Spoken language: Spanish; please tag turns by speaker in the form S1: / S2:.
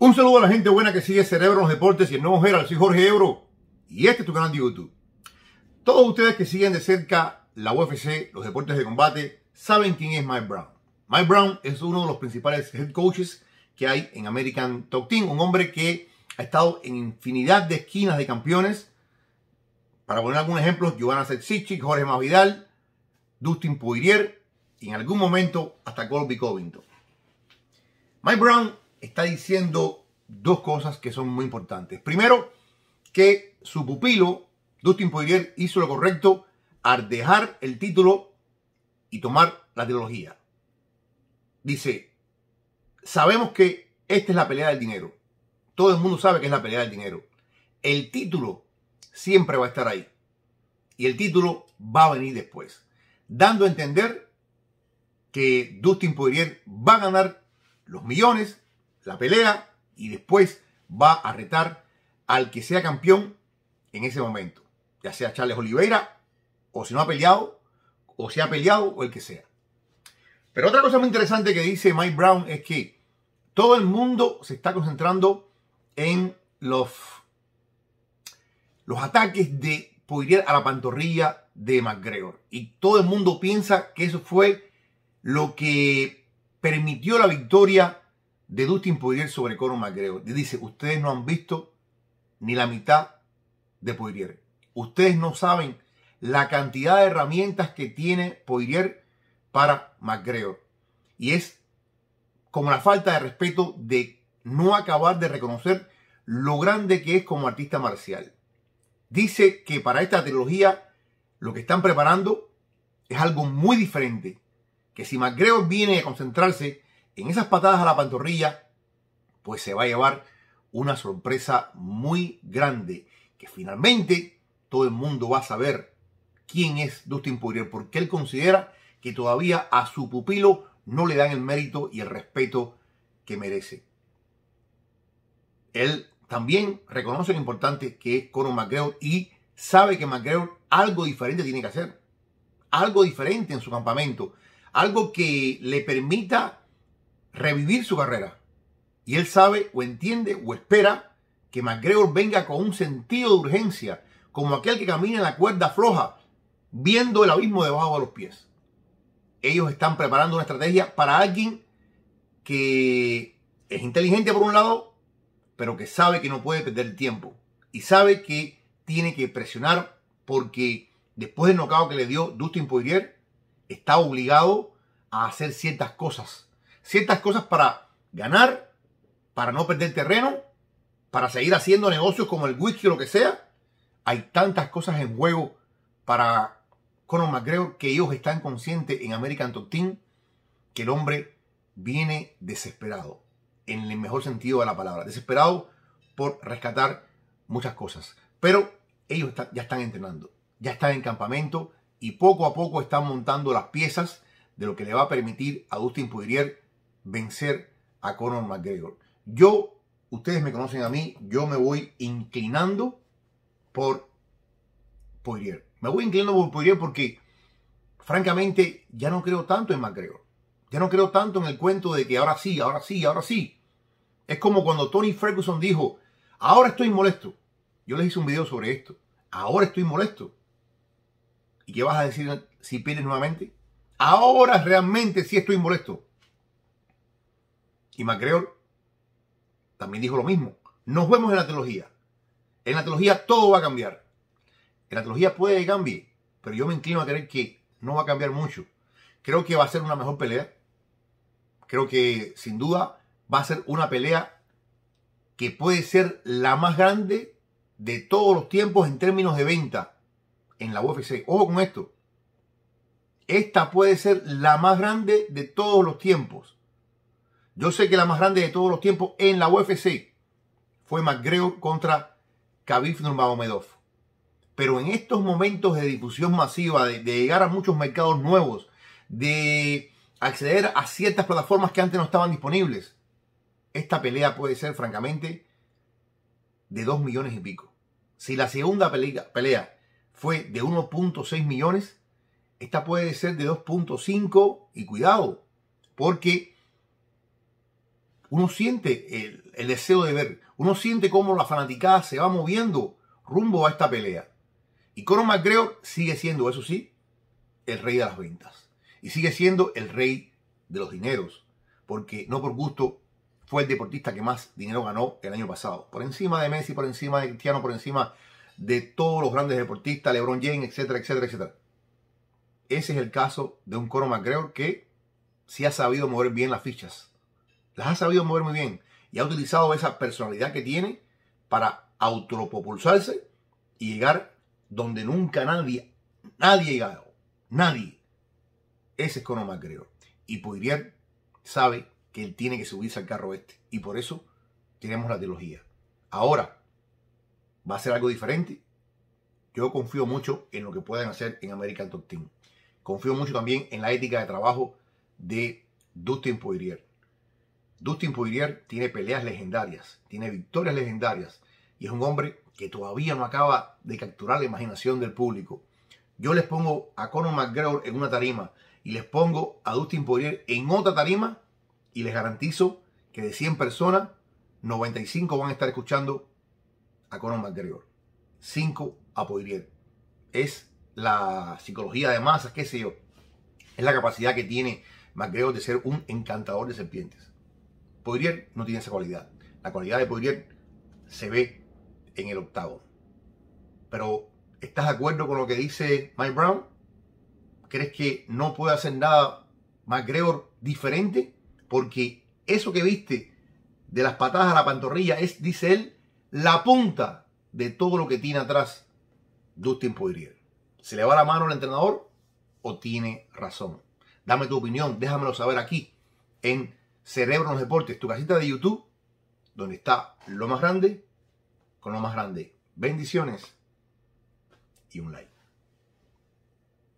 S1: Un saludo a la gente buena que sigue Cerebro en los Deportes y el Nuevo Gerald, Soy Jorge Ebro y este es tu canal de YouTube. Todos ustedes que siguen de cerca la UFC, los deportes de combate, saben quién es Mike Brown. Mike Brown es uno de los principales head coaches que hay en American Top Team. Un hombre que ha estado en infinidad de esquinas de campeones. Para poner algunos ejemplos, Giovanna Setsichik, Jorge Mavidal, Dustin Poirier y en algún momento hasta Colby Covington. Mike Brown está diciendo dos cosas que son muy importantes. Primero, que su pupilo, Dustin Poirier, hizo lo correcto al dejar el título y tomar la teología. Dice, sabemos que esta es la pelea del dinero. Todo el mundo sabe que es la pelea del dinero. El título siempre va a estar ahí. Y el título va a venir después. Dando a entender que Dustin Poirier va a ganar los millones la pelea y después va a retar al que sea campeón en ese momento. Ya sea Charles Oliveira, o si no ha peleado, o si ha peleado, o el que sea. Pero otra cosa muy interesante que dice Mike Brown es que todo el mundo se está concentrando en los, los ataques de Poirier a la pantorrilla de McGregor. Y todo el mundo piensa que eso fue lo que permitió la victoria de Dustin Poirier sobre Conor McGregor. dice, ustedes no han visto ni la mitad de Poirier. Ustedes no saben la cantidad de herramientas que tiene Poirier para McGregor. Y es como la falta de respeto de no acabar de reconocer lo grande que es como artista marcial. Dice que para esta trilogía lo que están preparando es algo muy diferente. Que si McGregor viene a concentrarse en esas patadas a la pantorrilla, pues se va a llevar una sorpresa muy grande, que finalmente todo el mundo va a saber quién es Dustin Poirier, porque él considera que todavía a su pupilo no le dan el mérito y el respeto que merece. Él también reconoce lo importante que es Conor McGregor y sabe que McGregor algo diferente tiene que hacer, algo diferente en su campamento, algo que le permita revivir su carrera. Y él sabe o entiende o espera que McGregor venga con un sentido de urgencia, como aquel que camina en la cuerda floja, viendo el abismo debajo de los pies. Ellos están preparando una estrategia para alguien que es inteligente por un lado, pero que sabe que no puede perder tiempo y sabe que tiene que presionar porque después del nocao que le dio Dustin Poirier, está obligado a hacer ciertas cosas ciertas cosas para ganar, para no perder terreno, para seguir haciendo negocios como el whisky o lo que sea. Hay tantas cosas en juego para Conor McGregor que ellos están conscientes en American Top Team que el hombre viene desesperado, en el mejor sentido de la palabra, desesperado por rescatar muchas cosas. Pero ellos ya están entrenando, ya están en campamento y poco a poco están montando las piezas de lo que le va a permitir a Dustin Poirier vencer a Conor McGregor. Yo, ustedes me conocen a mí, yo me voy inclinando por Poirier. Me voy inclinando por Poirier porque, francamente, ya no creo tanto en McGregor. Ya no creo tanto en el cuento de que ahora sí, ahora sí, ahora sí. Es como cuando Tony Ferguson dijo, ahora estoy molesto. Yo les hice un video sobre esto. Ahora estoy molesto. ¿Y qué vas a decir si pierdes nuevamente? Ahora realmente sí estoy molesto. Y Macreol también dijo lo mismo. Nos vemos en la teología. En la teología todo va a cambiar. En la teología puede que cambie, pero yo me inclino a creer que no va a cambiar mucho. Creo que va a ser una mejor pelea. Creo que sin duda va a ser una pelea que puede ser la más grande de todos los tiempos en términos de venta en la UFC. Ojo con esto. Esta puede ser la más grande de todos los tiempos yo sé que la más grande de todos los tiempos en la UFC fue McGregor contra Khabib Nurmagomedov. Pero en estos momentos de difusión masiva, de, llegar a muchos mercados nuevos, de acceder a ciertas plataformas que antes no estaban disponibles, esta pelea puede ser, francamente, de 2 millones y pico. Si la segunda pelea, pelea fue de 1.6 millones, esta puede ser de 2.5 y cuidado, porque uno siente el, deseo de ver, uno siente cómo la fanaticada se va moviendo rumbo a esta pelea. Y Conor McGregor sigue siendo, eso sí, el rey de las ventas. Y sigue siendo el rey de los dineros. Porque no por gusto fue el deportista que más dinero ganó el año pasado. Por encima de Messi, por encima de Cristiano, por encima de todos los grandes deportistas, LeBron James, etcétera, etcétera, etcétera. Ese es el caso de un Conor McGregor que sí ha sabido mover bien las fichas las ha sabido mover muy bien y ha utilizado esa personalidad que tiene para autopropulsarse y llegar donde nunca nadie, nadie ha llegado, nadie. Ese es Conor McGregor. Y Poirier sabe que él tiene que subirse al carro este y por eso tenemos la trilogía. Ahora, ¿va a ser algo diferente? Yo confío mucho en lo que pueden hacer en American Top Team. Confío mucho también en la ética de trabajo de Dustin Poirier. Dustin Poirier tiene peleas legendarias, tiene victorias legendarias y es un hombre que todavía no acaba de capturar la imaginación del público. Yo les pongo a Conor McGregor en una tarima y les pongo a Dustin Poirier en otra tarima y les garantizo que de 100 personas, 95 van a estar escuchando a Conor McGregor. 5 a Poirier. Es la psicología de masas, qué sé yo. Es la capacidad que tiene McGregor de ser un encantador de serpientes. Poirier no tiene esa cualidad. La cualidad de Poirier se ve en el octavo. Pero, ¿estás de acuerdo con lo que dice Mike Brown? ¿Crees que no puede hacer nada Gregor diferente? Porque eso que viste de las patadas a la pantorrilla es, dice él, la punta de todo lo que tiene atrás Dustin Poirier. ¿Se le va la mano al entrenador o tiene razón? Dame tu opinión, déjamelo saber aquí en Cerebro los Deportes, tu casita de YouTube, donde está lo más grande con lo más grande. Bendiciones y un like.